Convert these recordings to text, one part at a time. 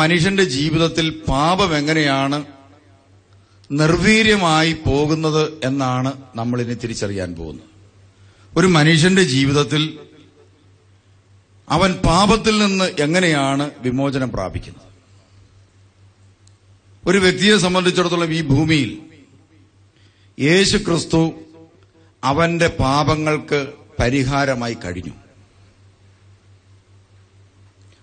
മനുഷ്യന്റെ ജീവിതത്തിൽ പാപം എങ്ങനെയാണ് നിർവീര്യമായി പോകുന്നത് എന്നാണ് നമ്മൾ ഇനി തിരിച്ചറിയാൻ പോകുന്നത് ഒരു മനുഷ്യന്റെ ജീവിതത്തിൽ അവൻ പാപത്തിൽ നിന്ന് എങ്ങനെയാണ് വിമോചനം പ്രാപിക്കുന്നത് ഒരു വ്യക്തിയെ സംബന്ധിച്ചിടത്തോളം ഈ ഭൂമിയിൽ യേശു ക്രിസ്തു അവന്റെ പാപങ്ങൾക്ക് പരിഹാരമായി കഴിഞ്ഞു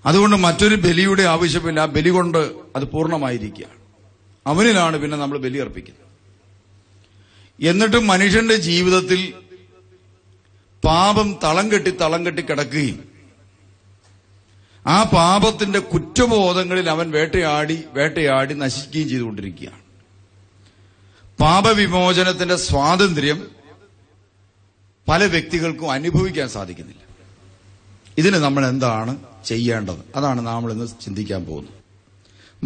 അതുകൊണ്ട് മറ്റൊരു ബലിയുടെ ആവശ്യമില്ല ബലി കൊണ്ട് അത് പൂർണ്ണമായിരിക്കുകയാണ് അവനിലാണ് പിന്നെ നമ്മൾ ബലി അർപ്പിക്കുന്നത് എന്നിട്ടും മനുഷ്യന്റെ ജീവിതത്തിൽ പാപം തളം കെട്ടി തളം കെട്ടി കിടക്കുകയും ആ പാപത്തിന്റെ കുറ്റബോധങ്ങളിൽ അവൻ വേട്ടയാടി വേട്ടയാടി നശിക്കുകയും ചെയ്തുകൊണ്ടിരിക്കുകയാണ് പാപവിമോചനത്തിന്റെ സ്വാതന്ത്ര്യം പല വ്യക്തികൾക്കും അനുഭവിക്കാൻ സാധിക്കുന്നില്ല ഇതിന് നമ്മൾ എന്താണ് ചെയ്യേണ്ടത് അതാണ് നമ്മൾ ഇന്ന് ചിന്തിക്കാൻ പോകുന്നത്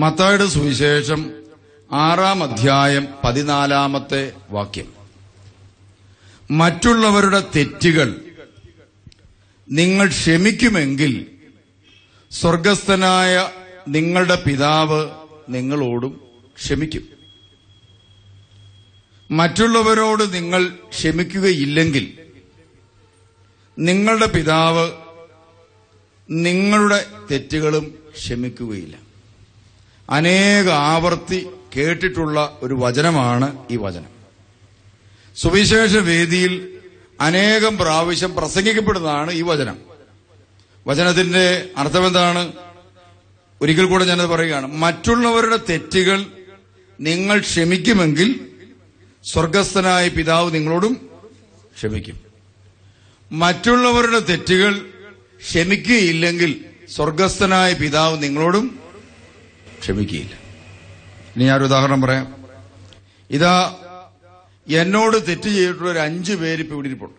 മത്തായുടെ സുവിശേഷം ആറാം അധ്യായം പതിനാലാമത്തെ വാക്യം മറ്റുള്ളവരുടെ തെറ്റുകൾ നിങ്ങൾ ക്ഷമിക്കുമെങ്കിൽ സ്വർഗസ്ഥനായ നിങ്ങളുടെ പിതാവ് നിങ്ങളോടും ക്ഷമിക്കും മറ്റുള്ളവരോട് നിങ്ങൾ ക്ഷമിക്കുകയില്ലെങ്കിൽ നിങ്ങളുടെ പിതാവ് നിങ്ങളുടെ തെറ്റുകളും ക്ഷമിക്കുകയില്ല അനേക ആവർത്തി കേട്ടിട്ടുള്ള ഒരു വചനമാണ് ഈ വചനം സുവിശേഷ വേദിയിൽ അനേകം പ്രാവശ്യം പ്രസംഗിക്കപ്പെടുന്നതാണ് ഈ വചനം വചനത്തിന്റെ അർത്ഥമെന്താണ് ഒരിക്കൽ കൂടെ ഞാനത് പറയുകയാണ് മറ്റുള്ളവരുടെ തെറ്റുകൾ നിങ്ങൾ ക്ഷമിക്കുമെങ്കിൽ സ്വർഗസ്ഥനായ പിതാവ് നിങ്ങളോടും ക്ഷമിക്കും മറ്റുള്ളവരുടെ തെറ്റുകൾ ക്ഷമിക്കുകയില്ലെങ്കിൽ സ്വർഗസ്ഥനായ പിതാവ് നിങ്ങളോടും ക്ഷമിക്കുകയില്ല ഇനി ഞാൻ ഉദാഹരണം പറയാം ഇതാ എന്നോട് തെറ്റ് ചെയ്തിട്ടുള്ള ഒരു അഞ്ചു പേര് ഇപ്പൊ ഇവിടെ ഇരിപ്പുണ്ട്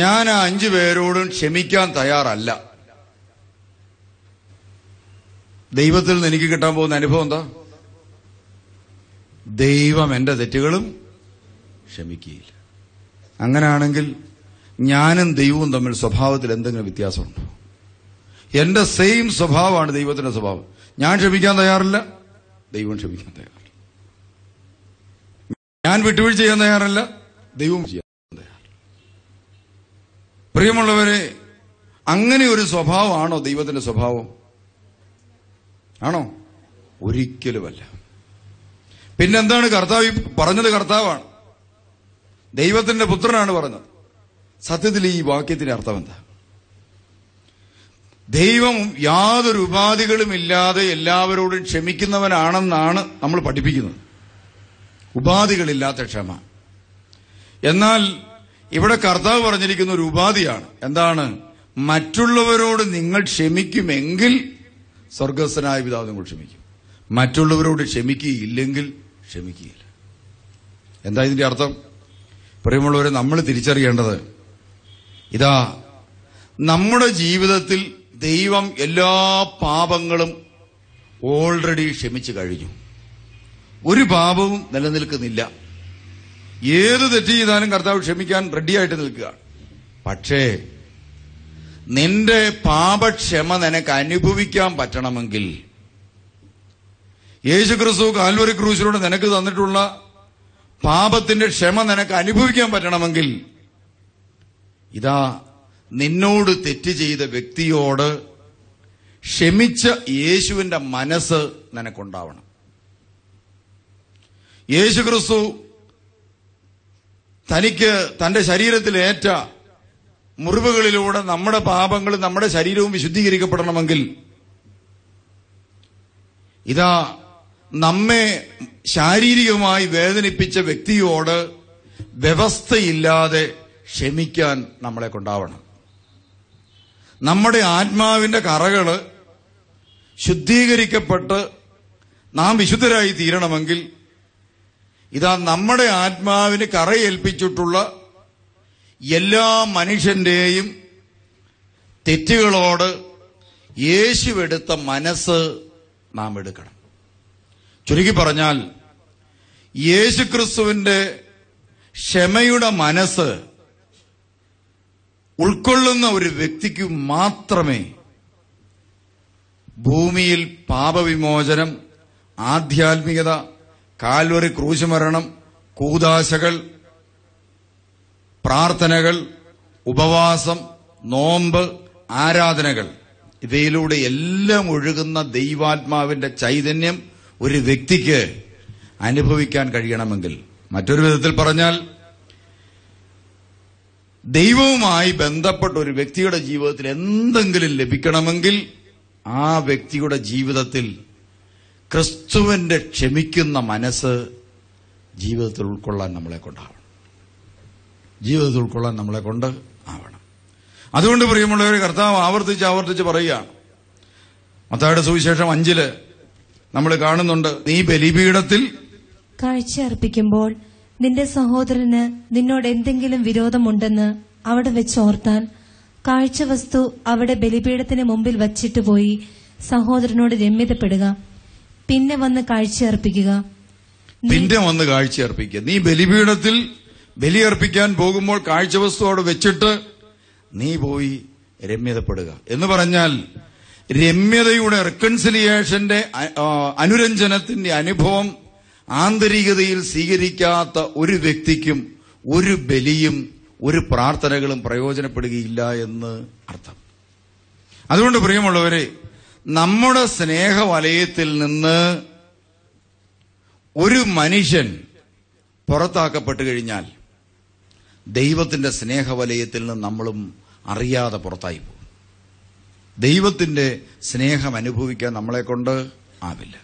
ഞാൻ ആ അഞ്ചു പേരോടും ക്ഷമിക്കാൻ തയ്യാറല്ല ദൈവത്തിൽ നിന്ന് എനിക്ക് കിട്ടാൻ പോകുന്ന അനുഭവം എന്താ ദൈവം എന്റെ തെറ്റുകളും ക്ഷമിക്കുകയില്ല അങ്ങനെയാണെങ്കിൽ ഞാനും ദൈവവും തമ്മിൽ സ്വഭാവത്തിൽ എന്തെങ്കിലും വ്യത്യാസമുണ്ടോ എന്റെ സെയിം സ്വഭാവമാണ് ദൈവത്തിന്റെ സ്വഭാവം ഞാൻ ക്ഷമിക്കാൻ തയ്യാറില്ല ദൈവം ക്ഷമിക്കാൻ തയ്യാറില്ല ഞാൻ വിട്ടുവീഴ്ച ചെയ്യാൻ തയ്യാറല്ല ദൈവം ചെയ്യാൻ തയ്യാറില്ല പ്രിയമുള്ളവരെ അങ്ങനെ ഒരു സ്വഭാവമാണോ ദൈവത്തിന്റെ സ്വഭാവം ആണോ ഒരിക്കലുമല്ല പിന്നെന്താണ് കർത്താവ് പറഞ്ഞത് കർത്താവാണ് ദൈവത്തിന്റെ പുത്രനാണ് പറഞ്ഞത് സത്യത്തിൽ ഈ വാക്യത്തിന്റെ അർത്ഥം എന്താ ദൈവം യാതൊരു ഉപാധികളും ഇല്ലാതെ എല്ലാവരോടും ക്ഷമിക്കുന്നവനാണെന്നാണ് നമ്മൾ പഠിപ്പിക്കുന്നത് ഉപാധികളില്ലാത്ത ക്ഷമ എന്നാൽ ഇവിടെ കർത്താവ് പറഞ്ഞിരിക്കുന്ന ഒരു ഉപാധിയാണ് എന്താണ് മറ്റുള്ളവരോട് നിങ്ങൾ ക്ഷമിക്കുമെങ്കിൽ സ്വർഗസ്വനായ പിതാവ് നിങ്ങൾ ക്ഷമിക്കും മറ്റുള്ളവരോട് ക്ഷമിക്കുകയില്ലെങ്കിൽ ക്ഷമിക്കുകയില്ല എന്താ ഇതിന്റെ അർത്ഥം പ്രിയമുള്ളവരെ നമ്മൾ തിരിച്ചറിയേണ്ടത് ഇതാ നമ്മുടെ ജീവിതത്തിൽ ദൈവം എല്ലാ പാപങ്ങളും ഓൾറെഡി ക്ഷമിച്ചു കഴിഞ്ഞു ഒരു പാപവും നിലനിൽക്കുന്നില്ല ഏത് തെറ്റ് ചെയ്താലും കർത്താവ് ക്ഷമിക്കാൻ റെഡിയായിട്ട് നിൽക്കുക പക്ഷേ നിന്റെ പാപക്ഷമ നിനക്ക് അനുഭവിക്കാൻ പറ്റണമെങ്കിൽ യേശു ക്രിസ്തു കാൽവരി ക്രൂശിലൂടെ നിനക്ക് തന്നിട്ടുള്ള പാപത്തിന്റെ ക്ഷമ നിനക്ക് അനുഭവിക്കാൻ പറ്റണമെങ്കിൽ ഇതാ നിന്നോട് തെറ്റ് ചെയ്ത വ്യക്തിയോട് ക്ഷമിച്ച യേശുവിന്റെ മനസ്സ് നിനക്കുണ്ടാവണം യേശു ക്രിസ്തു തനിക്ക് തന്റെ ശരീരത്തിൽ ഏറ്റ മുറിവുകളിലൂടെ നമ്മുടെ പാപങ്ങൾ നമ്മുടെ ശരീരവും വിശുദ്ധീകരിക്കപ്പെടണമെങ്കിൽ ഇതാ നമ്മെ ശാരീരികമായി വേദനിപ്പിച്ച വ്യക്തിയോട് വ്യവസ്ഥയില്ലാതെ ക്ഷമിക്കാൻ നമ്മളെ കൊണ്ടാവണം നമ്മുടെ ആത്മാവിന്റെ കറകള് ശുദ്ധീകരിക്കപ്പെട്ട് നാം വിശുദ്ധരായി തീരണമെങ്കിൽ ഇതാ നമ്മുടെ ആത്മാവിന് കറയേൽപ്പിച്ചിട്ടുള്ള എല്ലാ മനുഷ്യന്റെയും തെറ്റുകളോട് യേശുവെടുത്ത മനസ്സ് നാം എടുക്കണം ചുരുക്കി പറഞ്ഞാൽ യേശുക്രിസ്തുവിന്റെ ക്ഷമയുടെ മനസ്സ് ഉൾക്കൊള്ളുന്ന ഒരു വ്യക്തിക്ക് മാത്രമേ ഭൂമിയിൽ പാപവിമോചനം ആധ്യാത്മികത കാൽവറി ക്രൂശമരണം കൂതാശകൾ പ്രാർത്ഥനകൾ ഉപവാസം നോമ്പ് ആരാധനകൾ ഇവയിലൂടെ എല്ലാം ഒഴുകുന്ന ദൈവാത്മാവിന്റെ ചൈതന്യം ഒരു വ്യക്തിക്ക് അനുഭവിക്കാൻ കഴിയണമെങ്കിൽ മറ്റൊരു വിധത്തിൽ പറഞ്ഞാൽ ദൈവവുമായി ബന്ധപ്പെട്ട ഒരു വ്യക്തിയുടെ ജീവിതത്തിൽ എന്തെങ്കിലും ലഭിക്കണമെങ്കിൽ ആ വ്യക്തിയുടെ ജീവിതത്തിൽ ക്രിസ്തുവിന്റെ ക്ഷമിക്കുന്ന മനസ്സ് ജീവിതത്തിൽ ഉൾക്കൊള്ളാൻ നമ്മളെ കൊണ്ടാവണം ജീവിതത്തിൽ ഉൾക്കൊള്ളാൻ നമ്മളെ കൊണ്ട് ആവണം അതുകൊണ്ട് പ്രിയമുള്ളവർ കർത്താവ് ആവർത്തിച്ച് ആവർത്തിച്ച് പറയുകയാണ് മത്തായുടെ സുവിശേഷം അഞ്ചില് നമ്മൾ കാണുന്നുണ്ട് നീ ബലിപീഠത്തിൽ കാഴ്ച അർപ്പിക്കുമ്പോൾ നിന്റെ സഹോദരന് നിന്നോട് എന്തെങ്കിലും വിരോധമുണ്ടെന്ന് അവിടെ വെച്ചോർത്താൽ കാഴ്ചവസ്തു അവിടെ ബലിപീഠത്തിന് മുമ്പിൽ വച്ചിട്ട് പോയി സഹോദരനോട് രമ്യതപ്പെടുക പിന്നെ വന്ന് കാഴ്ചയർപ്പിക്കുക പിന്നെ വന്ന് കാഴ്ചയർപ്പിക്കുക നീ ബലിപീഠത്തിൽ ബലിയർപ്പിക്കാൻ പോകുമ്പോൾ കാഴ്ചവസ്തു അവിടെ വെച്ചിട്ട് നീ പോയി രമ്യതപ്പെടുക എന്ന് പറഞ്ഞാൽ രമ്യതയുടെ റെക്കൺസിലിയേഷന്റെ അനുരഞ്ജനത്തിന്റെ അനുഭവം ആന്തരികതയിൽ സ്വീകരിക്കാത്ത ഒരു വ്യക്തിക്കും ഒരു ബലിയും ഒരു പ്രാർത്ഥനകളും പ്രയോജനപ്പെടുകയില്ല എന്ന് അർത്ഥം അതുകൊണ്ട് പ്രിയമുള്ളവരെ നമ്മുടെ സ്നേഹവലയത്തിൽ നിന്ന് ഒരു മനുഷ്യൻ പുറത്താക്കപ്പെട്ടു കഴിഞ്ഞാൽ ദൈവത്തിന്റെ സ്നേഹവലയത്തിൽ നിന്ന് നമ്മളും അറിയാതെ പുറത്തായി പോകും ദൈവത്തിന്റെ സ്നേഹം അനുഭവിക്കാൻ നമ്മളെക്കൊണ്ട് ആവില്ല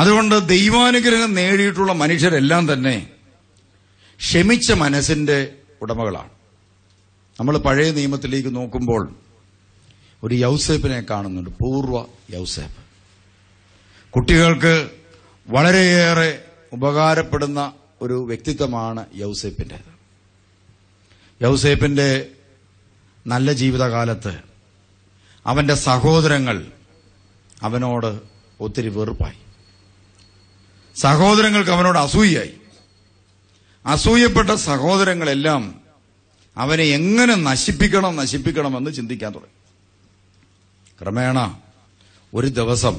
അതുകൊണ്ട് ദൈവാനുഗ്രഹം നേടിയിട്ടുള്ള മനുഷ്യരെല്ലാം തന്നെ ക്ഷമിച്ച മനസ്സിന്റെ ഉടമകളാണ് നമ്മൾ പഴയ നിയമത്തിലേക്ക് നോക്കുമ്പോൾ ഒരു യൗസേപ്പിനെ കാണുന്നുണ്ട് പൂർവ്വ യൗസേപ്പ് കുട്ടികൾക്ക് വളരെയേറെ ഉപകാരപ്പെടുന്ന ഒരു വ്യക്തിത്വമാണ് യൗസേപ്പിൻ്റേത് യൗസേപ്പിൻ്റെ നല്ല ജീവിതകാലത്ത് അവന്റെ സഹോദരങ്ങൾ അവനോട് ഒത്തിരി വെറുപ്പായി സഹോദരങ്ങൾക്ക് അവനോട് അസൂയായി അസൂയപ്പെട്ട സഹോദരങ്ങളെല്ലാം അവനെ എങ്ങനെ നശിപ്പിക്കണം നശിപ്പിക്കണമെന്ന് ചിന്തിക്കാൻ തുടങ്ങി ക്രമേണ ഒരു ദിവസം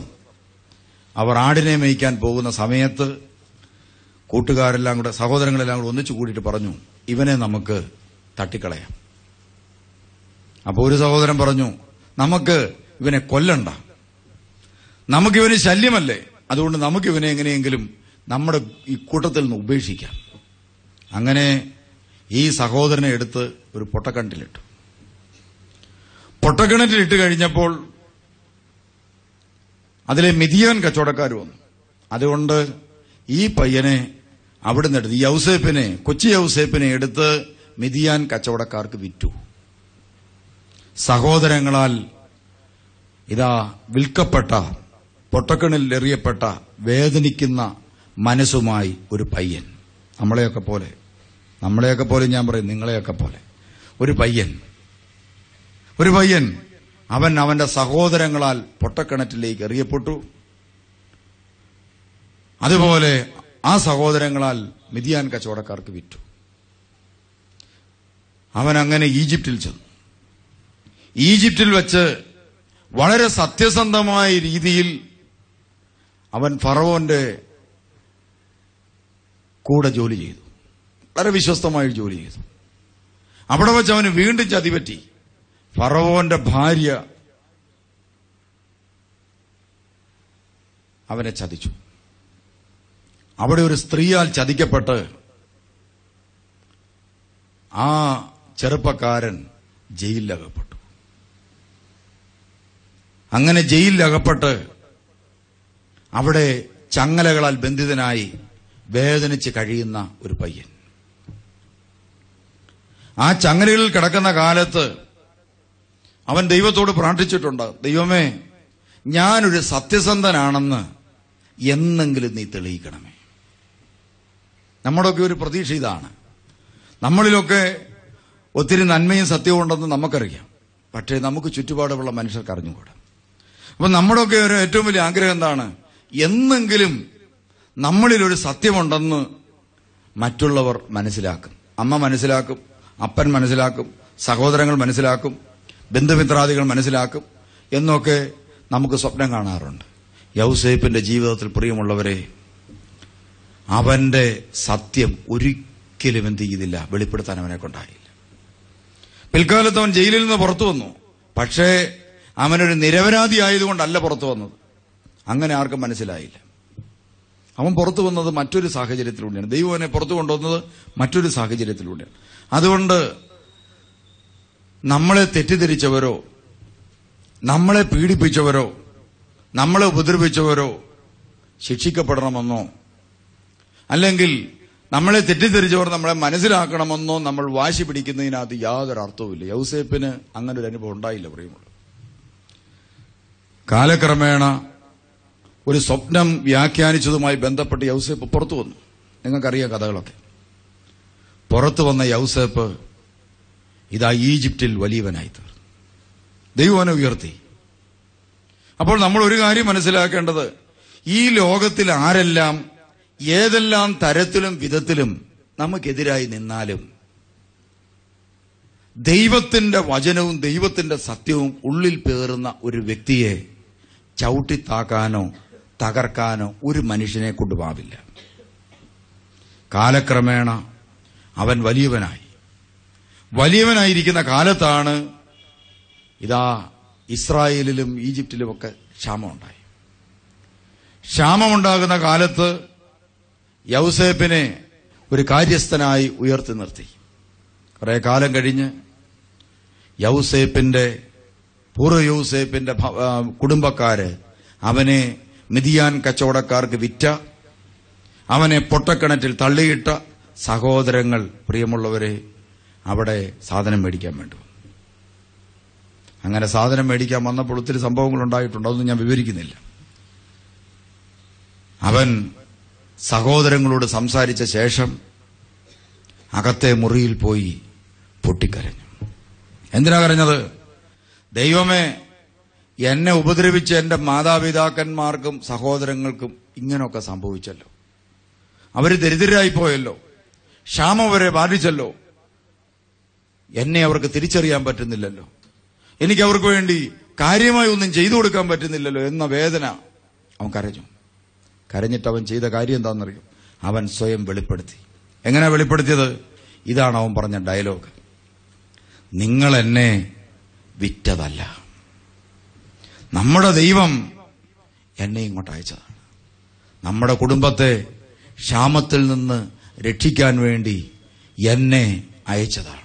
അവർ ആടിനെ മേയ്ക്കാൻ പോകുന്ന സമയത്ത് കൂട്ടുകാരെല്ലാം കൂടെ സഹോദരങ്ങളെല്ലാം കൂടെ ഒന്നിച്ചു കൂടിയിട്ട് പറഞ്ഞു ഇവനെ നമുക്ക് തട്ടിക്കളയാം അപ്പോൾ ഒരു സഹോദരൻ പറഞ്ഞു നമുക്ക് ഇവനെ കൊല്ലണ്ട നമുക്കിവന് ശല്യമല്ലേ അതുകൊണ്ട് നമുക്ക് ഇവനെ എങ്ങനെയെങ്കിലും നമ്മുടെ ഈ കൂട്ടത്തിൽ നിന്ന് ഉപേക്ഷിക്കാം അങ്ങനെ ഈ സഹോദരനെ എടുത്ത് ഒരു പൊട്ടക്കണ്ടിലിട്ടു പൊട്ടക്കിണറ്റിലിട്ട് കഴിഞ്ഞപ്പോൾ അതിലെ മിതിയാൻ കച്ചവടക്കാർ വന്നു അതുകൊണ്ട് ഈ പയ്യനെ അവിടെ നിന്ന് എടുത്ത് യൗസേപ്പിനെ കൊച്ചി യൗസേപ്പിനെ എടുത്ത് മിതിയാൻ കച്ചവടക്കാർക്ക് വിറ്റു സഹോദരങ്ങളാൽ ഇതാ വിൽക്കപ്പെട്ട പൊട്ടക്കിണിൽ എറിയപ്പെട്ട വേദനിക്കുന്ന മനസ്സുമായി ഒരു പയ്യൻ നമ്മളെയൊക്കെ പോലെ നമ്മളെയൊക്കെ പോലെ ഞാൻ പറയും നിങ്ങളെയൊക്കെ പോലെ ഒരു പയ്യൻ ഒരു പയ്യൻ അവൻ അവന്റെ സഹോദരങ്ങളാൽ പൊട്ടക്കിണറ്റിലേക്ക് എറിയപ്പെട്ടു അതുപോലെ ആ സഹോദരങ്ങളാൽ മിതിയാൻ കച്ചവടക്കാർക്ക് വിറ്റു അവൻ അങ്ങനെ ഈജിപ്തിൽ ചെന്നു ഈജിപ്തിൽ വച്ച് വളരെ സത്യസന്ധമായ രീതിയിൽ അവൻ ഫറവോന്റെ കൂടെ ജോലി ചെയ്തു വളരെ വിശ്വസ്തമായി ജോലി ചെയ്തു അവിടെ വെച്ച് അവന് വീണ്ടും ചതിപറ്റി ഫറവോന്റെ ഭാര്യ അവനെ ചതിച്ചു അവിടെ ഒരു സ്ത്രീയാൽ ചതിക്കപ്പെട്ട് ആ ചെറുപ്പക്കാരൻ ജയിലിലകപ്പെട്ടു അങ്ങനെ ജയിലിലകപ്പെട്ട് അവിടെ ചങ്ങലകളാൽ ബന്ധിതനായി വേദനിച്ച് കഴിയുന്ന ഒരു പയ്യൻ ആ ചങ്ങലകളിൽ കിടക്കുന്ന കാലത്ത് അവൻ ദൈവത്തോട് പ്രാർത്ഥിച്ചിട്ടുണ്ട് ദൈവമേ ഞാനൊരു സത്യസന്ധനാണെന്ന് എന്നെങ്കിലും നീ തെളിയിക്കണമേ നമ്മുടെയൊക്കെ ഒരു പ്രതീക്ഷ ഇതാണ് നമ്മളിലൊക്കെ ഒത്തിരി നന്മയും സത്യവും ഉണ്ടെന്ന് നമുക്കറിയാം പക്ഷേ നമുക്ക് ചുറ്റുപാടുമുള്ള മനുഷ്യർക്ക് അറിഞ്ഞുകൂടാ അപ്പം നമ്മുടെയൊക്കെ ഒരു ഏറ്റവും വലിയ ആഗ്രഹം എന്താണ് എന്നെങ്കിലും നമ്മളിലൊരു സത്യമുണ്ടെന്ന് മറ്റുള്ളവർ മനസ്സിലാക്കും അമ്മ മനസ്സിലാക്കും അപ്പൻ മനസ്സിലാക്കും സഹോദരങ്ങൾ മനസ്സിലാക്കും ബന്ധുമിത്രാദികൾ മനസ്സിലാക്കും എന്നൊക്കെ നമുക്ക് സ്വപ്നം കാണാറുണ്ട് യൗസേപ്പിന്റെ ജീവിതത്തിൽ പ്രിയമുള്ളവരെ അവന്റെ സത്യം ഒരിക്കലും എന്ത് ചെയ്തില്ല വെളിപ്പെടുത്താൻ അവനെ കൊണ്ടായില്ല പിൽക്കാലത്ത് അവൻ ജയിലിൽ നിന്ന് പുറത്തു വന്നു പക്ഷേ അവനൊരു നിരപരാധി ആയതുകൊണ്ടല്ല പുറത്തു വന്നത് അങ്ങനെ ആർക്കും മനസ്സിലായില്ല അവൻ പുറത്തു വന്നത് മറ്റൊരു സാഹചര്യത്തിലൂടെയാണ് ദൈവം അവനെ പുറത്തു കൊണ്ടുവന്നത് മറ്റൊരു സാഹചര്യത്തിലൂടെയാണ് അതുകൊണ്ട് നമ്മളെ തെറ്റിദ്ധരിച്ചവരോ നമ്മളെ പീഡിപ്പിച്ചവരോ നമ്മളെ ഉപദ്രവിച്ചവരോ ശിക്ഷിക്കപ്പെടണമെന്നോ അല്ലെങ്കിൽ നമ്മളെ തെറ്റിദ്ധരിച്ചവർ നമ്മളെ മനസ്സിലാക്കണമെന്നോ നമ്മൾ വാശി പിടിക്കുന്നതിനകത്ത് യാതൊരു അർത്ഥവുമില്ല യൗസേപ്പിന് അങ്ങനെ ഒരു അനുഭവം ഉണ്ടായില്ല പറയുമ്പോൾ കാലക്രമേണ ഒരു സ്വപ്നം വ്യാഖ്യാനിച്ചതുമായി ബന്ധപ്പെട്ട് യൗസേപ്പ് പുറത്തു വന്നു നിങ്ങൾക്കറിയാം കഥകളൊക്കെ പുറത്തു വന്ന യൗസേപ്പ് ഇതാ ഈജിപ്തിൽ വലിയവനായി തീർന്നു ദൈവനെ ഉയർത്തി അപ്പോൾ നമ്മൾ ഒരു കാര്യം മനസ്സിലാക്കേണ്ടത് ഈ ലോകത്തിൽ ആരെല്ലാം ഏതെല്ലാം തരത്തിലും വിധത്തിലും നമുക്കെതിരായി നിന്നാലും ദൈവത്തിന്റെ വചനവും ദൈവത്തിന്റെ സത്യവും ഉള്ളിൽ പേറുന്ന ഒരു വ്യക്തിയെ ചവിട്ടിത്താക്കാനോ തകർക്കാനോ ഒരു മനുഷ്യനെ കൊണ്ടുപാവില്ല കാലക്രമേണ അവൻ വലിയവനായി വലിയവനായിരിക്കുന്ന കാലത്താണ് ഇതാ ഇസ്രായേലിലും ഈജിപ്തിലുമൊക്കെ ക്ഷാമമുണ്ടായി ക്ഷാമമുണ്ടാകുന്ന കാലത്ത് യൗസേപ്പിനെ ഒരു കാര്യസ്ഥനായി ഉയർത്തി നിർത്തി കുറേ കാലം കഴിഞ്ഞ് യൗസേപ്പിന്റെ പൂർവ്വ യൗസേപ്പിന്റെ കുടുംബക്കാര് അവനെ മിതിയാൻ കച്ചവടക്കാർക്ക് വിറ്റ അവനെ പൊട്ടക്കിണറ്റിൽ തള്ളിയിട്ട സഹോദരങ്ങൾ പ്രിയമുള്ളവരെ അവിടെ സാധനം മേടിക്കാൻ വേണ്ടി അങ്ങനെ സാധനം മേടിക്കാൻ വന്നപ്പോൾ ഒത്തിരി സംഭവങ്ങൾ ഉണ്ടായിട്ടുണ്ട് അതൊന്നും ഞാൻ വിവരിക്കുന്നില്ല അവൻ സഹോദരങ്ങളോട് സംസാരിച്ച ശേഷം അകത്തെ മുറിയിൽ പോയി പൊട്ടിക്കരഞ്ഞു എന്തിനാ കരഞ്ഞത് ദൈവമേ എന്നെ ഉപദ്രവിച്ച എൻ്റെ മാതാപിതാക്കന്മാർക്കും സഹോദരങ്ങൾക്കും ഇങ്ങനെയൊക്കെ സംഭവിച്ചല്ലോ അവർ ദരിദ്രരായി പോയല്ലോ ക്ഷാമം അവരെ ബാധിച്ചല്ലോ എന്നെ അവർക്ക് തിരിച്ചറിയാൻ പറ്റുന്നില്ലല്ലോ എനിക്ക് അവർക്ക് വേണ്ടി കാര്യമായി ഒന്നും ചെയ്തു കൊടുക്കാൻ പറ്റുന്നില്ലല്ലോ എന്ന വേദന അവൻ കരഞ്ഞു കരഞ്ഞിട്ട് അവൻ ചെയ്ത കാര്യം എന്താണെന്നറിയും അവൻ സ്വയം വെളിപ്പെടുത്തി എങ്ങനെ വെളിപ്പെടുത്തിയത് ഇതാണ് അവൻ പറഞ്ഞ ഡയലോഗ് നിങ്ങൾ എന്നെ വിറ്റതല്ല നമ്മുടെ ദൈവം എന്നെ ഇങ്ങോട്ട് അയച്ചതാണ് നമ്മുടെ കുടുംബത്തെ ക്ഷാമത്തിൽ നിന്ന് രക്ഷിക്കാൻ വേണ്ടി എന്നെ അയച്ചതാണ്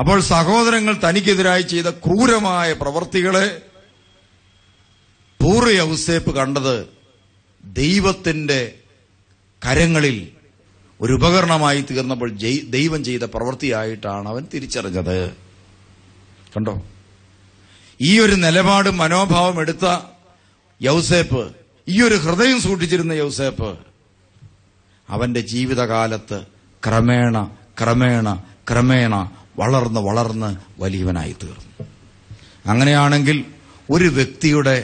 അപ്പോൾ സഹോദരങ്ങൾ തനിക്കെതിരായി ചെയ്ത ക്രൂരമായ പ്രവർത്തികളെ പൂർവ്വ ഔസേപ്പ് കണ്ടത് ദൈവത്തിന്റെ കരങ്ങളിൽ ഒരു ഉപകരണമായി തീർന്നപ്പോൾ ദൈവം ചെയ്ത പ്രവൃത്തിയായിട്ടാണ് അവൻ തിരിച്ചറിഞ്ഞത് കണ്ടോ ഈ ഒരു നിലപാട് മനോഭാവം എടുത്ത യൗസേപ്പ് ഈ ഒരു ഹൃദയം സൂക്ഷിച്ചിരുന്ന യൗസേപ്പ് അവന്റെ ജീവിതകാലത്ത് ക്രമേണ ക്രമേണ ക്രമേണ വളർന്ന് വളർന്ന് വലിയവനായി തീർന്നു അങ്ങനെയാണെങ്കിൽ ഒരു വ്യക്തിയുടെ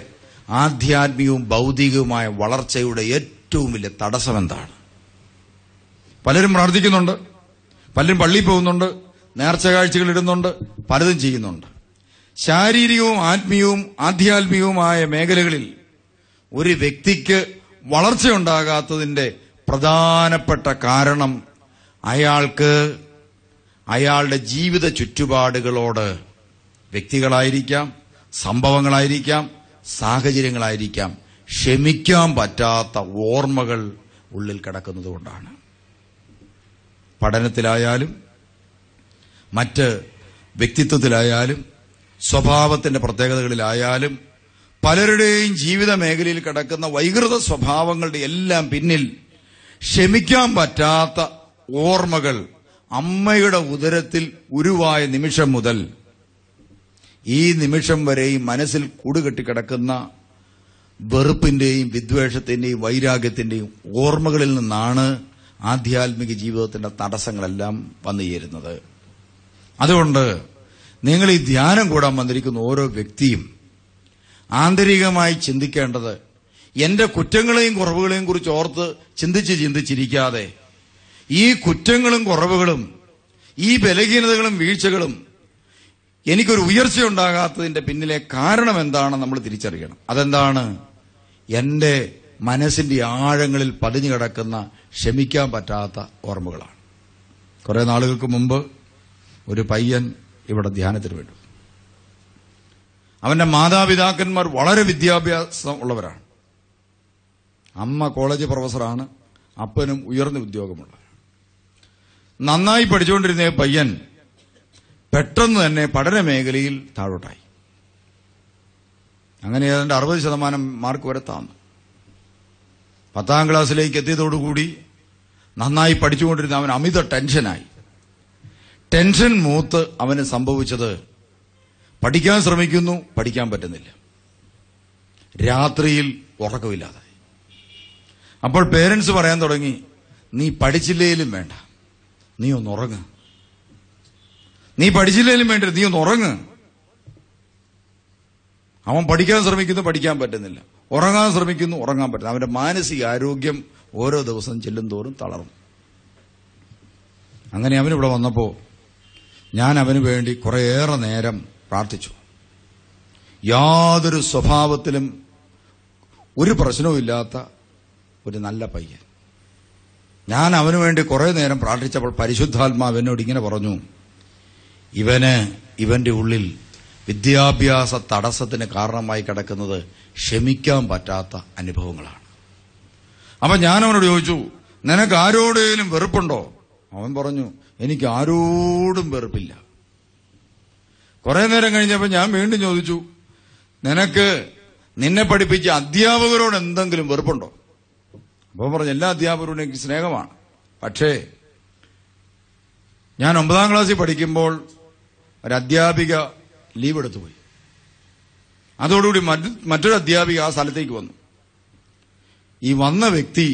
ആധ്യാത്മികവും ഭൗതികവുമായ വളർച്ചയുടെ ഏറ്റവും വലിയ തടസ്സം എന്താണ് പലരും പ്രാർത്ഥിക്കുന്നുണ്ട് പലരും പള്ളിയിൽ പോകുന്നുണ്ട് നേർച്ച കാഴ്ചകൾ ഇടുന്നുണ്ട് പലതും ചെയ്യുന്നുണ്ട് ശാരീരികവും ആത്മീയവും ആധ്യാത്മികവുമായ മേഖലകളിൽ ഒരു വ്യക്തിക്ക് വളർച്ചയുണ്ടാകാത്തതിൻ്റെ പ്രധാനപ്പെട്ട കാരണം അയാൾക്ക് അയാളുടെ ജീവിത ചുറ്റുപാടുകളോട് വ്യക്തികളായിരിക്കാം സംഭവങ്ങളായിരിക്കാം സാഹചര്യങ്ങളായിരിക്കാം ക്ഷമിക്കാൻ പറ്റാത്ത ഓർമ്മകൾ ഉള്ളിൽ കിടക്കുന്നതുകൊണ്ടാണ് പഠനത്തിലായാലും മറ്റ് വ്യക്തിത്വത്തിലായാലും സ്വഭാവത്തിന്റെ പ്രത്യേകതകളിലായാലും പലരുടെയും ജീവിത മേഖലയിൽ കിടക്കുന്ന വൈകൃത സ്വഭാവങ്ങളുടെ എല്ലാം പിന്നിൽ ക്ഷമിക്കാൻ പറ്റാത്ത ഓർമ്മകൾ അമ്മയുടെ ഉദരത്തിൽ ഉരുവായ നിമിഷം മുതൽ ഈ നിമിഷം വരെയും മനസ്സിൽ കൂടുകെട്ടിക്കിടക്കുന്ന വെറുപ്പിന്റെയും വിദ്വേഷത്തിന്റെയും വൈരാഗ്യത്തിന്റെയും ഓർമ്മകളിൽ നിന്നാണ് ആധ്യാത്മിക ജീവിതത്തിന്റെ തടസ്സങ്ങളെല്ലാം വന്നു ചേരുന്നത് അതുകൊണ്ട് നിങ്ങൾ ഈ ധ്യാനം കൂടാൻ വന്നിരിക്കുന്ന ഓരോ വ്യക്തിയും ആന്തരികമായി ചിന്തിക്കേണ്ടത് എൻ്റെ കുറ്റങ്ങളെയും കുറവുകളെയും കുറിച്ച് ഓർത്ത് ചിന്തിച്ച് ചിന്തിച്ചിരിക്കാതെ ഈ കുറ്റങ്ങളും കുറവുകളും ഈ ബലഹീനതകളും വീഴ്ചകളും എനിക്കൊരു ഉയർച്ച ഉണ്ടാകാത്തതിൻ്റെ പിന്നിലെ കാരണം എന്താണെന്ന് നമ്മൾ തിരിച്ചറിയണം അതെന്താണ് എൻ്റെ മനസ്സിൻ്റെ ആഴങ്ങളിൽ പതിഞ്ഞു കിടക്കുന്ന ക്ഷമിക്കാൻ പറ്റാത്ത ഓർമ്മകളാണ് കുറെ നാളുകൾക്ക് മുമ്പ് ഒരു പയ്യൻ ഇവിടെ ധ്യാനത്തിന് വേണ്ടി അവന്റെ മാതാപിതാക്കന്മാർ വളരെ വിദ്യാഭ്യാസം ഉള്ളവരാണ് അമ്മ കോളേജ് പ്രൊഫസറാണ് അപ്പനും ഉയർന്ന ഉദ്യോഗമുള്ള നന്നായി പഠിച്ചുകൊണ്ടിരുന്ന പയ്യൻ പെട്ടെന്ന് തന്നെ പഠന മേഖലയിൽ താഴോട്ടായി അങ്ങനെ ഏതാണ്ട് അറുപത് ശതമാനം മാർക്ക് വരെ താന്നു പത്താം ക്ലാസ്സിലേക്ക് എത്തിയതോടുകൂടി നന്നായി പഠിച്ചുകൊണ്ടിരുന്ന അവൻ അമിത ടെൻഷനായി ടെൻഷൻ മൂത്ത് അവന് സംഭവിച്ചത് പഠിക്കാൻ ശ്രമിക്കുന്നു പഠിക്കാൻ പറ്റുന്നില്ല രാത്രിയിൽ ഉറക്കമില്ലാതെ അപ്പോൾ പേരൻസ് പറയാൻ തുടങ്ങി നീ പഠിച്ചില്ലേലും വേണ്ട നീ ഒന്ന് ഉറങ്ങ് നീ പഠിച്ചില്ലേലും വേണ്ട നീ ഒന്ന് ഉറങ്ങ് അവൻ പഠിക്കാൻ ശ്രമിക്കുന്നു പഠിക്കാൻ പറ്റുന്നില്ല ഉറങ്ങാൻ ശ്രമിക്കുന്നു ഉറങ്ങാൻ പറ്റുന്നു അവന്റെ മാനസിക ആരോഗ്യം ഓരോ ദിവസം ചെല്ലും തോറും തളർന്നു അങ്ങനെ അവനിവിടെ വന്നപ്പോൾ ഞാൻ അവന് വേണ്ടി കുറേയേറെ നേരം പ്രാർത്ഥിച്ചു യാതൊരു സ്വഭാവത്തിലും ഒരു പ്രശ്നവുമില്ലാത്ത ഒരു നല്ല പയ്യൻ ഞാൻ അവന് വേണ്ടി കുറേ നേരം പ്രാർത്ഥിച്ചപ്പോൾ പരിശുദ്ധാത്മാവ് എന്നോട് ഇങ്ങനെ പറഞ്ഞു ഇവന് ഇവന്റെ ഉള്ളിൽ വിദ്യാഭ്യാസ തടസ്സത്തിന് കാരണമായി കിടക്കുന്നത് ക്ഷമിക്കാൻ പറ്റാത്ത അനുഭവങ്ങളാണ് അപ്പൊ ഞാൻ അവനോട് ചോദിച്ചു നിനക്ക് ആരോടേലും വെറുപ്പുണ്ടോ അവൻ പറഞ്ഞു എനിക്ക് ആരോടും വെറുപ്പില്ല കുറെ നേരം കഴിഞ്ഞപ്പോൾ ഞാൻ വീണ്ടും ചോദിച്ചു നിനക്ക് നിന്നെ പഠിപ്പിച്ച അധ്യാപകരോട് എന്തെങ്കിലും വെറുപ്പുണ്ടോ അപ്പൊ പറഞ്ഞു എല്ലാ അധ്യാപകരോടും എനിക്ക് സ്നേഹമാണ് പക്ഷേ ഞാൻ ഒമ്പതാം ക്ലാസ്സിൽ പഠിക്കുമ്പോൾ ഒരു അധ്യാപിക ലീവ് എടുത്തു പോയി അതോടുകൂടി മറ്റൊരു അധ്യാപിക ആ സ്ഥലത്തേക്ക് വന്നു ഈ വന്ന വ്യക്തി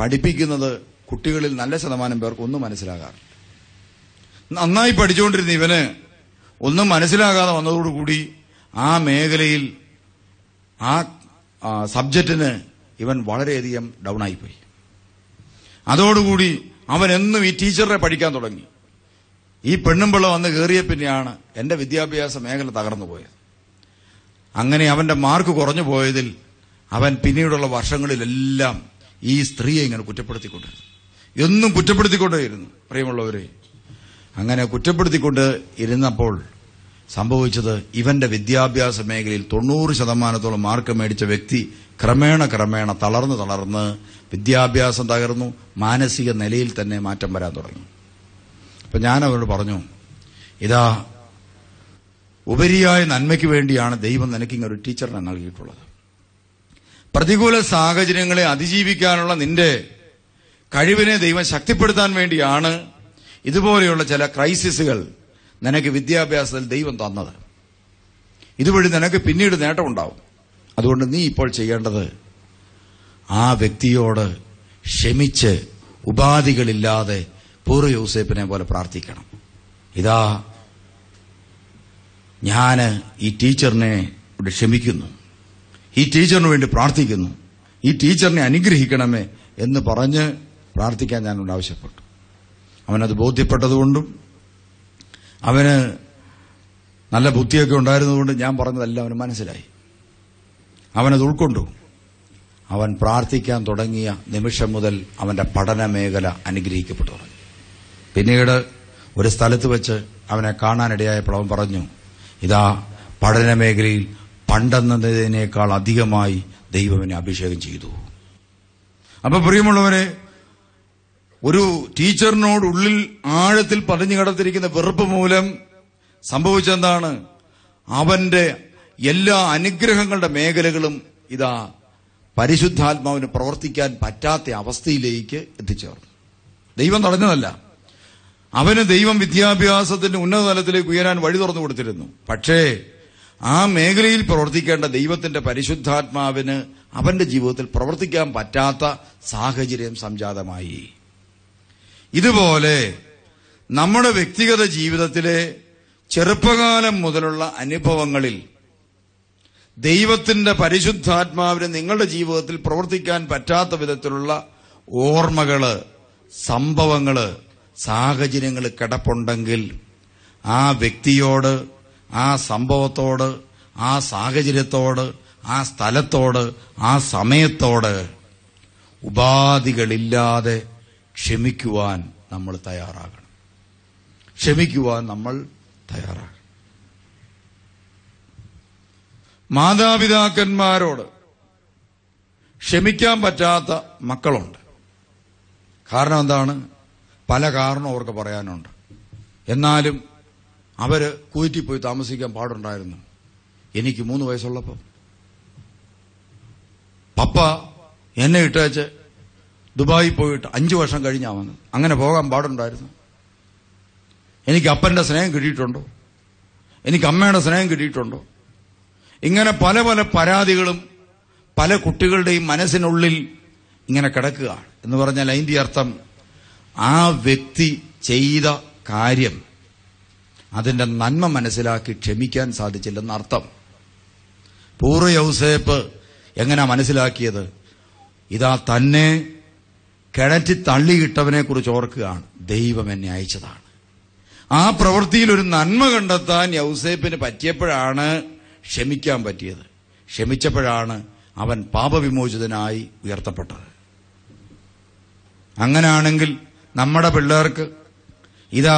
പഠിപ്പിക്കുന്നത് കുട്ടികളിൽ നല്ല ശതമാനം പേർക്ക് ഒന്നും മനസ്സിലാകാറില്ല നന്നായി പഠിച്ചുകൊണ്ടിരുന്ന ഇവന് ഒന്നും മനസ്സിലാകാതെ വന്നതോടുകൂടി ആ മേഖലയിൽ ആ സബ്ജക്റ്റിന് ഇവൻ വളരെയധികം ഡൗൺ ആയിപ്പോയി അതോടുകൂടി അവൻ എന്നും ഈ ടീച്ചറെ പഠിക്കാൻ തുടങ്ങി ഈ പെണ്ണും പിള്ള വന്ന് കയറിയ പിന്നെയാണ് എന്റെ വിദ്യാഭ്യാസ മേഖല തകർന്നു പോയത് അങ്ങനെ അവന്റെ മാർക്ക് കുറഞ്ഞു പോയതിൽ അവൻ പിന്നീടുള്ള വർഷങ്ങളിലെല്ലാം ഈ സ്ത്രീയെ ഇങ്ങനെ കുറ്റപ്പെടുത്തിക്കൊണ്ടിരുന്നു എന്നും കുറ്റപ്പെടുത്തിക്കൊണ്ടേയിരുന്നു പ്രിയമുള്ളവരെ അങ്ങനെ കുറ്റപ്പെടുത്തിക്കൊണ്ട് ഇരുന്നപ്പോൾ സംഭവിച്ചത് ഇവന്റെ വിദ്യാഭ്യാസ മേഖലയിൽ തൊണ്ണൂറ് ശതമാനത്തോളം മാർക്ക് മേടിച്ച വ്യക്തി ക്രമേണ ക്രമേണ തളർന്ന് തളർന്ന് വിദ്യാഭ്യാസം തകർന്നു മാനസിക നിലയിൽ തന്നെ മാറ്റം വരാൻ തുടങ്ങി അപ്പം ഞാൻ അവരോട് പറഞ്ഞു ഇതാ ഉപരിയായ നന്മയ്ക്ക് വേണ്ടിയാണ് ദൈവം നിനക്ക് ഇങ്ങനെ ഒരു ടീച്ചറിനെ നൽകിയിട്ടുള്ളത് പ്രതികൂല സാഹചര്യങ്ങളെ അതിജീവിക്കാനുള്ള നിന്റെ കഴിവിനെ ദൈവം ശക്തിപ്പെടുത്താൻ വേണ്ടിയാണ് ഇതുപോലെയുള്ള ചില ക്രൈസിസുകൾ നിനക്ക് വിദ്യാഭ്യാസത്തിൽ ദൈവം തന്നത് ഇതുവഴി നിനക്ക് പിന്നീട് നേട്ടമുണ്ടാവും അതുകൊണ്ട് നീ ഇപ്പോൾ ചെയ്യേണ്ടത് ആ വ്യക്തിയോട് ക്ഷമിച്ച് ഉപാധികളില്ലാതെ പൂർവ്വ യൂസേപ്പിനെ പോലെ പ്രാർത്ഥിക്കണം ഇതാ ഞാൻ ഈ ടീച്ചറിനെ ക്ഷമിക്കുന്നു ഈ ടീച്ചറിന് വേണ്ടി പ്രാർത്ഥിക്കുന്നു ഈ ടീച്ചറിനെ അനുഗ്രഹിക്കണമേ എന്ന് പറഞ്ഞ് പ്രാർത്ഥിക്കാൻ ഞാനോട് ആവശ്യപ്പെട്ടു അവനത് ബോധ്യപ്പെട്ടതുകൊണ്ടും അവന് നല്ല ബുദ്ധിയൊക്കെ ഉണ്ടായിരുന്നതുകൊണ്ട് ഞാൻ പറഞ്ഞതെല്ലാം അവന് മനസ്സിലായി അവനത് ഉൾക്കൊണ്ടു അവൻ പ്രാർത്ഥിക്കാൻ തുടങ്ങിയ നിമിഷം മുതൽ അവന്റെ പഠന മേഖല അനുഗ്രഹിക്കപ്പെട്ടു തുടങ്ങി പിന്നീട് ഒരു സ്ഥലത്ത് വെച്ച് അവനെ കാണാനിടയായപ്പോൾ അവൻ പറഞ്ഞു ഇതാ പഠന മേഖലയിൽ പണ്ടെന്നതിനേക്കാൾ അധികമായി ദൈവം അഭിഷേകം ചെയ്തു അപ്പൊ പ്രിയമുള്ളവരെ ഒരു ടീച്ചറിനോട് ഉള്ളിൽ ആഴത്തിൽ പതിഞ്ഞു കിടത്തിരിക്കുന്ന വെറുപ്പ് മൂലം സംഭവിച്ചെന്താണ് അവന്റെ എല്ലാ അനുഗ്രഹങ്ങളുടെ മേഖലകളും ഇതാ പരിശുദ്ധാത്മാവിന് പ്രവർത്തിക്കാൻ പറ്റാത്ത അവസ്ഥയിലേക്ക് എത്തിച്ചേർന്നു ദൈവം തടഞ്ഞതല്ല അവന് ദൈവം വിദ്യാഭ്യാസത്തിന്റെ ഉന്നതതലത്തിലേക്ക് ഉയരാൻ വഴി തുറന്നു കൊടുത്തിരുന്നു പക്ഷേ ആ മേഖലയിൽ പ്രവർത്തിക്കേണ്ട ദൈവത്തിന്റെ പരിശുദ്ധാത്മാവിന് അവന്റെ ജീവിതത്തിൽ പ്രവർത്തിക്കാൻ പറ്റാത്ത സാഹചര്യം സംജാതമായി ഇതുപോലെ നമ്മുടെ വ്യക്തിഗത ജീവിതത്തിലെ ചെറുപ്പകാലം മുതലുള്ള അനുഭവങ്ങളിൽ ദൈവത്തിന്റെ പരിശുദ്ധാത്മാവിന് നിങ്ങളുടെ ജീവിതത്തിൽ പ്രവർത്തിക്കാൻ പറ്റാത്ത വിധത്തിലുള്ള ഓർമ്മകള് സംഭവങ്ങള് സാഹചര്യങ്ങൾ കിടപ്പുണ്ടെങ്കിൽ ആ വ്യക്തിയോട് ആ സംഭവത്തോട് ആ സാഹചര്യത്തോട് ആ സ്ഥലത്തോട് ആ സമയത്തോട് ഉപാധികളില്ലാതെ ക്ഷമിക്കുവാൻ നമ്മൾ തയ്യാറാകണം ക്ഷമിക്കുവാൻ നമ്മൾ തയ്യാറാകണം മാതാപിതാക്കന്മാരോട് ക്ഷമിക്കാൻ പറ്റാത്ത മക്കളുണ്ട് കാരണം എന്താണ് പല കാരണം അവർക്ക് പറയാനുണ്ട് എന്നാലും അവര് കൂറ്റിപ്പോയി താമസിക്കാൻ പാടുണ്ടായിരുന്നു എനിക്ക് മൂന്ന് വയസ്സുള്ളപ്പോൾ പപ്പ എന്നെ ഇട്ടയച്ച് ദുബായി പോയിട്ട് അഞ്ചു വർഷം കഴിഞ്ഞാ വന്നത് അങ്ങനെ പോകാൻ പാടുണ്ടായിരുന്നു എനിക്ക് അപ്പന്റെ സ്നേഹം കിട്ടിയിട്ടുണ്ടോ എനിക്ക് അമ്മയുടെ സ്നേഹം കിട്ടിയിട്ടുണ്ടോ ഇങ്ങനെ പല പല പരാതികളും പല കുട്ടികളുടെയും മനസ്സിനുള്ളിൽ ഇങ്ങനെ കിടക്കുക എന്ന് പറഞ്ഞാൽ അതിന്റെ അർത്ഥം ആ വ്യക്തി ചെയ്ത കാര്യം അതിന്റെ നന്മ മനസ്സിലാക്കി ക്ഷമിക്കാൻ സാധിച്ചില്ലെന്ന് അർത്ഥം പൂർവ്വ യൗസേപ്പ് എങ്ങനെ മനസ്സിലാക്കിയത് ഇതാ തന്നെ കിണറ്റി തള്ളിയിട്ടവനെ കുറിച്ച് ഓർക്കുകയാണ് ദൈവം എന്നെ അയച്ചതാണ് ആ പ്രവൃത്തിയിൽ ഒരു നന്മ കണ്ടെത്താൻ യൗസേപ്പിന് പറ്റിയപ്പോഴാണ് ക്ഷമിക്കാൻ പറ്റിയത് ക്ഷമിച്ചപ്പോഴാണ് അവൻ പാപവിമോചിതനായി ഉയർത്തപ്പെട്ടത് അങ്ങനെയാണെങ്കിൽ നമ്മുടെ പിള്ളേർക്ക് ഇതാ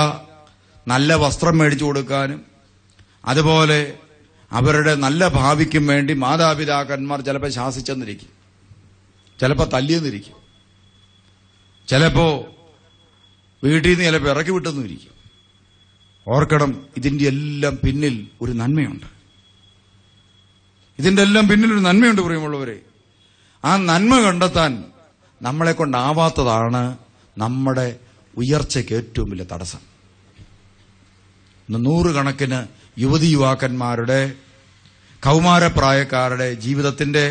നല്ല വസ്ത്രം മേടിച്ചു കൊടുക്കാനും അതുപോലെ അവരുടെ നല്ല ഭാവിക്കും വേണ്ടി മാതാപിതാക്കന്മാർ ചിലപ്പോൾ ശാസിച്ചെന്നിരിക്കും ചിലപ്പോൾ തല്ലിയെന്നിരിക്കും ചിലപ്പോ വീട്ടിൽ നിന്ന് ചിലപ്പോൾ ഇറക്കി വിട്ടെന്നും ഇരിക്കും ഓർക്കണം ഇതിന്റെ എല്ലാം പിന്നിൽ ഒരു നന്മയുണ്ട് ഇതിന്റെ എല്ലാം പിന്നിൽ ഒരു നന്മയുണ്ട് പ്രിയമുള്ളവരെ ആ നന്മ കണ്ടെത്താൻ നമ്മളെ കൊണ്ടാവാത്തതാണ് നമ്മുടെ ഉയർച്ചയ്ക്ക് ഏറ്റവും വലിയ തടസ്സം ഇന്ന് നൂറുകണക്കിന് യുവതി യുവാക്കന്മാരുടെ കൗമാരപ്രായക്കാരുടെ ജീവിതത്തിന്റെ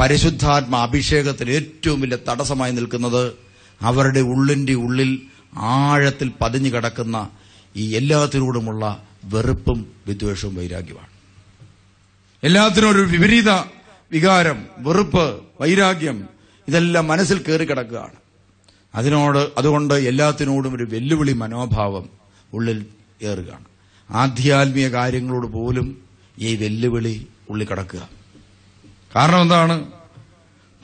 പരിശുദ്ധാത്മ അഭിഷേകത്തിന് ഏറ്റവും വലിയ തടസ്സമായി നിൽക്കുന്നത് അവരുടെ ഉള്ളിന്റെ ഉള്ളിൽ ആഴത്തിൽ പതിഞ്ഞു കിടക്കുന്ന ഈ എല്ലാത്തിനോടുമുള്ള വെറുപ്പും വിദ്വേഷവും വൈരാഗ്യമാണ് ഒരു വിപരീത വികാരം വെറുപ്പ് വൈരാഗ്യം ഇതെല്ലാം മനസ്സിൽ കയറി കിടക്കുകയാണ് അതിനോട് അതുകൊണ്ട് എല്ലാത്തിനോടും ഒരു വെല്ലുവിളി മനോഭാവം ഉള്ളിൽ ഏറുകയാണ് ആധ്യാത്മിക കാര്യങ്ങളോട് പോലും ഈ വെല്ലുവിളി ഉള്ളിൽ കിടക്കുക കാരണം എന്താണ്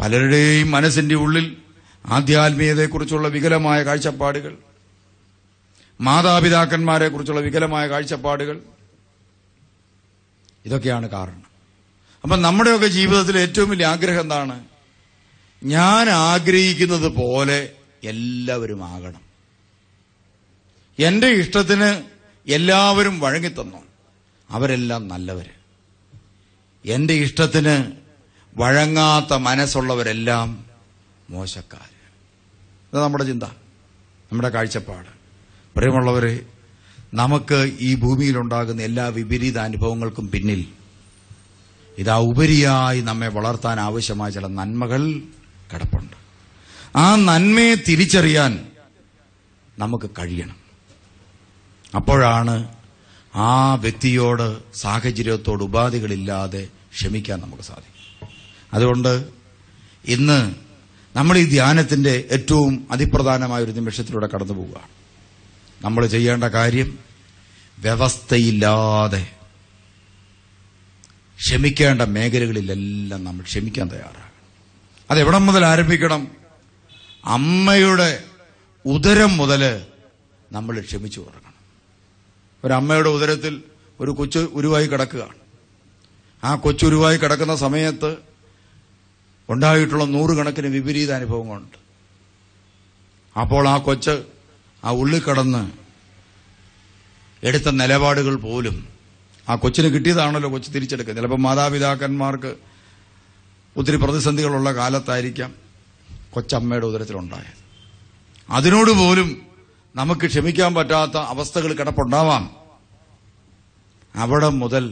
പലരുടെയും മനസ്സിന്റെ ഉള്ളിൽ ആധ്യാത്മീയതയെക്കുറിച്ചുള്ള വികലമായ കാഴ്ചപ്പാടുകൾ മാതാപിതാക്കന്മാരെക്കുറിച്ചുള്ള വികലമായ കാഴ്ചപ്പാടുകൾ ഇതൊക്കെയാണ് കാരണം അപ്പം നമ്മുടെയൊക്കെ ജീവിതത്തിൽ ഏറ്റവും വലിയ ആഗ്രഹം എന്താണ് ഞാൻ ആഗ്രഹിക്കുന്നത് പോലെ എല്ലാവരും ആകണം എൻ്റെ ഇഷ്ടത്തിന് എല്ലാവരും വഴങ്ങിത്തന്നു അവരെല്ലാം നല്ലവർ എൻ്റെ ഇഷ്ടത്തിന് വഴങ്ങാത്ത മനസ്സുള്ളവരെല്ലാം മോശക്കാർ നമ്മുടെ ചിന്ത നമ്മുടെ കാഴ്ചപ്പാട് പ്രിയമുള്ളവരെ നമുക്ക് ഈ ഭൂമിയിലുണ്ടാകുന്ന എല്ലാ വിപരീത അനുഭവങ്ങൾക്കും പിന്നിൽ ഇതാ ഉപരിയായി നമ്മെ വളർത്താൻ ആവശ്യമായ ചില നന്മകൾ കിടപ്പുണ്ട് ആ നന്മയെ തിരിച്ചറിയാൻ നമുക്ക് കഴിയണം അപ്പോഴാണ് ആ വ്യക്തിയോട് സാഹചര്യത്തോട് ഉപാധികളില്ലാതെ ക്ഷമിക്കാൻ നമുക്ക് സാധിക്കും അതുകൊണ്ട് ഇന്ന് നമ്മൾ ഈ ധ്യാനത്തിന്റെ ഏറ്റവും അതിപ്രധാനമായ ഒരു നിമിഷത്തിലൂടെ കടന്നു പോവുക നമ്മൾ ചെയ്യേണ്ട കാര്യം വ്യവസ്ഥയില്ലാതെ ക്ഷമിക്കേണ്ട മേഖലകളിലെല്ലാം നമ്മൾ ക്ഷമിക്കാൻ തയ്യാറാകണം അതെവിടെ മുതൽ ആരംഭിക്കണം അമ്മയുടെ ഉദരം മുതൽ നമ്മൾ ക്ഷമിച്ചു തുടങ്ങണം ഒരമ്മയുടെ ഉദരത്തിൽ ഒരു കൊച്ചു ഉരുവായി കിടക്കുകയാണ് ആ കൊച്ചുരുവായി കിടക്കുന്ന സമയത്ത് ഉണ്ടായിട്ടുള്ള നൂറുകണക്കിന് വിപരീത അനുഭവങ്ങളുണ്ട് അപ്പോൾ ആ കൊച്ച് ആ ഉള്ളിൽ കടന്ന് എടുത്ത നിലപാടുകൾ പോലും ആ കൊച്ചിന് കിട്ടിയതാണല്ലോ കൊച്ചു തിരിച്ചെടുക്കുക ചിലപ്പോൾ മാതാപിതാക്കന്മാർക്ക് ഒത്തിരി പ്രതിസന്ധികളുള്ള കാലത്തായിരിക്കാം കൊച്ചമ്മയുടെ ഉദരത്തിലുണ്ടായത് അതിനോട് പോലും നമുക്ക് ക്ഷമിക്കാൻ പറ്റാത്ത അവസ്ഥകൾ കിടപ്പുണ്ടാവാം അവിടെ മുതൽ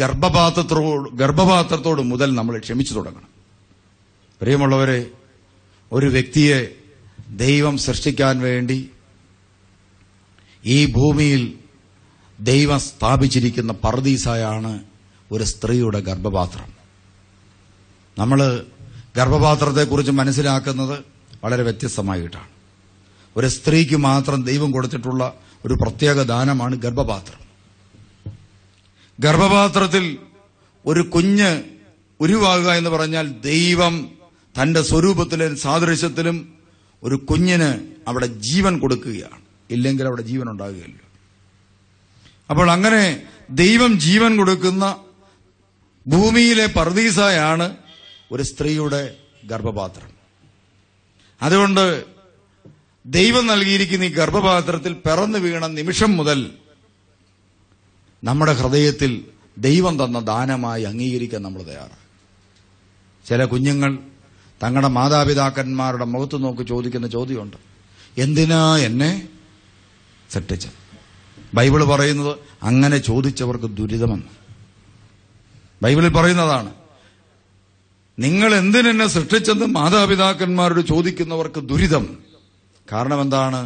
ഗർഭപാത്രത്തോട് ഗർഭപാത്രത്തോട് മുതൽ നമ്മൾ ക്ഷമിച്ചു തുടങ്ങണം പ്രിയമുള്ളവരെ ഒരു വ്യക്തിയെ ദൈവം സൃഷ്ടിക്കാൻ വേണ്ടി ഈ ഭൂമിയിൽ ദൈവം സ്ഥാപിച്ചിരിക്കുന്ന പർദീസായാണ് ഒരു സ്ത്രീയുടെ ഗർഭപാത്രം നമ്മൾ ഗർഭപാത്രത്തെക്കുറിച്ച് മനസ്സിലാക്കുന്നത് വളരെ വ്യത്യസ്തമായിട്ടാണ് ഒരു സ്ത്രീക്ക് മാത്രം ദൈവം കൊടുത്തിട്ടുള്ള ഒരു പ്രത്യേക ദാനമാണ് ഗർഭപാത്രം ഗർഭപാത്രത്തിൽ ഒരു കുഞ്ഞ് ഉരുവാകുക എന്ന് പറഞ്ഞാൽ ദൈവം തന്റെ സ്വരൂപത്തിലും സാദൃശ്യത്തിലും ഒരു കുഞ്ഞിന് അവിടെ ജീവൻ കൊടുക്കുകയാണ് ഇല്ലെങ്കിൽ അവിടെ ജീവൻ ഉണ്ടാകുകയില്ല അപ്പോൾ അങ്ങനെ ദൈവം ജീവൻ കൊടുക്കുന്ന ഭൂമിയിലെ പർദീസായാണ് ഒരു സ്ത്രീയുടെ ഗർഭപാത്രം അതുകൊണ്ട് ദൈവം നൽകിയിരിക്കുന്ന ഈ ഗർഭപാത്രത്തിൽ പിറന്നു വീണ നിമിഷം മുതൽ നമ്മുടെ ഹൃദയത്തിൽ ദൈവം തന്ന ദാനമായി അംഗീകരിക്കാൻ നമ്മൾ തയ്യാറാണ് ചില കുഞ്ഞുങ്ങൾ തങ്ങളുടെ മാതാപിതാക്കന്മാരുടെ മുഖത്ത് നോക്കി ചോദിക്കുന്ന ചോദ്യമുണ്ട് എന്തിനാ എന്നെ സൃഷ്ടിച്ച ബൈബിള് പറയുന്നത് അങ്ങനെ ചോദിച്ചവർക്ക് ദുരിതമെന്ന് ബൈബിളിൽ പറയുന്നതാണ് നിങ്ങൾ എന്തിനെന്നെ സൃഷ്ടിച്ചെന്ന് മാതാപിതാക്കന്മാരോട് ചോദിക്കുന്നവർക്ക് ദുരിതം കാരണം എന്താണ്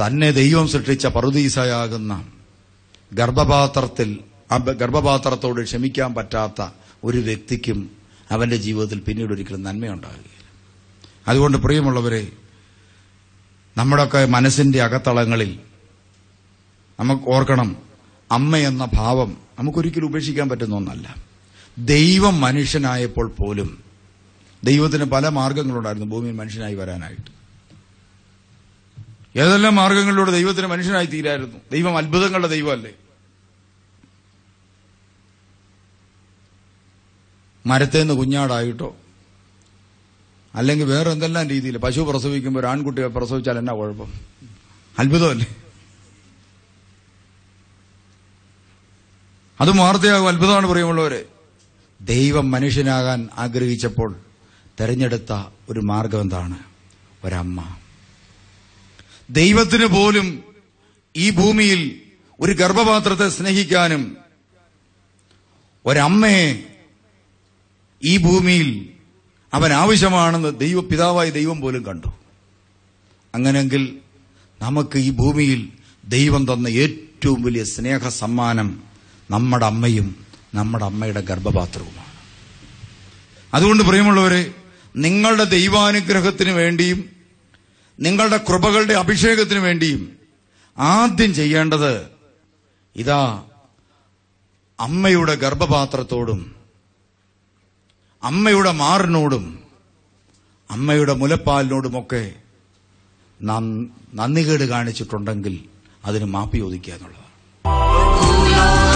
തന്നെ ദൈവം സൃഷ്ടിച്ച പറുദീസയാകുന്ന ഗർഭപാത്രത്തിൽ ഗർഭപാത്രത്തോട് ക്ഷമിക്കാൻ പറ്റാത്ത ഒരു വ്യക്തിക്കും അവന്റെ ജീവിതത്തിൽ പിന്നീട് ഒരിക്കലും നന്മയുണ്ടാകുകയില്ല അതുകൊണ്ട് പ്രിയമുള്ളവരെ നമ്മുടെയൊക്കെ മനസ്സിന്റെ അകത്തളങ്ങളിൽ നമുക്ക് ഓർക്കണം അമ്മ എന്ന ഭാവം നമുക്കൊരിക്കലും ഉപേക്ഷിക്കാൻ പറ്റുന്ന ഒന്നല്ല ദൈവം മനുഷ്യനായപ്പോൾ പോലും ദൈവത്തിന് പല മാർഗങ്ങളുണ്ടായിരുന്നു ഭൂമിയിൽ മനുഷ്യനായി വരാനായിട്ട് ഏതെല്ലാം മാർഗങ്ങളിലൂടെ ദൈവത്തിന് മനുഷ്യനായി തീരായിരുന്നു ദൈവം അത്ഭുതങ്ങളുടെ ദൈവമല്ലേ മരത്തേന്ന് കുഞ്ഞാടായിട്ടോ അല്ലെങ്കിൽ വേറെ എന്തെല്ലാം രീതിയിൽ പശു പ്രസവിക്കുമ്പോൾ ആൺകുട്ടിയെ പ്രസവിച്ചാൽ എന്നാ കുഴപ്പം അത്ഭുതമല്ലേ അത് വാർത്തയാകും അത്ഭുതമാണ് പറയുമുള്ളവര് ദൈവം മനുഷ്യനാകാൻ ആഗ്രഹിച്ചപ്പോൾ തെരഞ്ഞെടുത്ത ഒരു മാർഗം എന്താണ് ഒരമ്മ ദൈവത്തിന് പോലും ഈ ഭൂമിയിൽ ഒരു ഗർഭപാത്രത്തെ സ്നേഹിക്കാനും ഒരമ്മയെ ഈ ഭൂമിയിൽ അവൻ ആവശ്യമാണെന്ന് ദൈവപിതാവായി ദൈവം പോലും കണ്ടു അങ്ങനെങ്കിൽ നമുക്ക് ഈ ഭൂമിയിൽ ദൈവം തന്ന ഏറ്റവും വലിയ സ്നേഹ സമ്മാനം നമ്മുടെ അമ്മയും നമ്മുടെ അമ്മയുടെ ഗർഭപാത്രവുമാണ് അതുകൊണ്ട് പ്രിയമുള്ളവരെ നിങ്ങളുടെ ദൈവാനുഗ്രഹത്തിന് വേണ്ടിയും നിങ്ങളുടെ കൃപകളുടെ അഭിഷേകത്തിന് വേണ്ടിയും ആദ്യം ചെയ്യേണ്ടത് ഇതാ അമ്മയുടെ ഗർഭപാത്രത്തോടും അമ്മയുടെ മാറിനോടും അമ്മയുടെ മുലപ്പാലിനോടുമൊക്കെ നാം നന്ദികേട് കാണിച്ചിട്ടുണ്ടെങ്കിൽ അതിന് മാപ്പ് ചോദിക്കുക എന്നുള്ളതാണ്